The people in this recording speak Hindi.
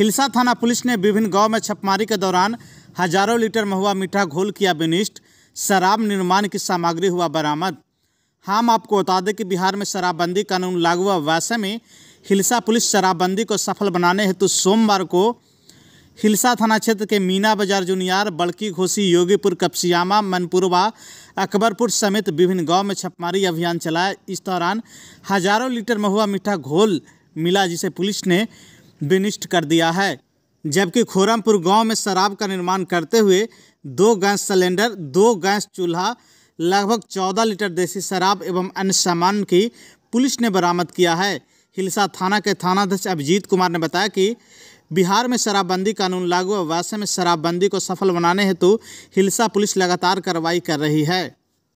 हिलसा थाना पुलिस ने विभिन्न गांव में छपमारी के दौरान हजारों लीटर महुआ मीठा घोल किया विनिष्ट शराब निर्माण की सामग्री हुआ बरामद हम आपको बता दें कि बिहार में शराबबंदी कानून लागू हुआ वैसे में हिलसा पुलिस शराबबंदी को सफल बनाने हेतु सोमवार को हिलसा थाना क्षेत्र के मीना बाजार जुनियार बड़की घोसी योगीपुर कपसियामा मनपुरवा अकबरपुर समेत विभिन्न गांव में छपमारी अभियान चलाया इस दौरान हजारों लीटर महुआ मीठा घोल मिला जिसे पुलिस ने विनिष्ट कर दिया है जबकि खोरमपुर गांव में शराब का निर्माण करते हुए दो गैस सिलेंडर दो गैस चूल्हा लगभग चौदह लीटर देसी शराब एवं अन्य सामान की पुलिस ने बरामद किया है हिलसा थाना के थानाध्यक्ष अभिजीत कुमार ने बताया कि बिहार में शराबबंदी कानून लागू है वैसे में शराबबंदी को सफल बनाने हेतु हिलसा पुलिस लगातार कार्रवाई कर रही है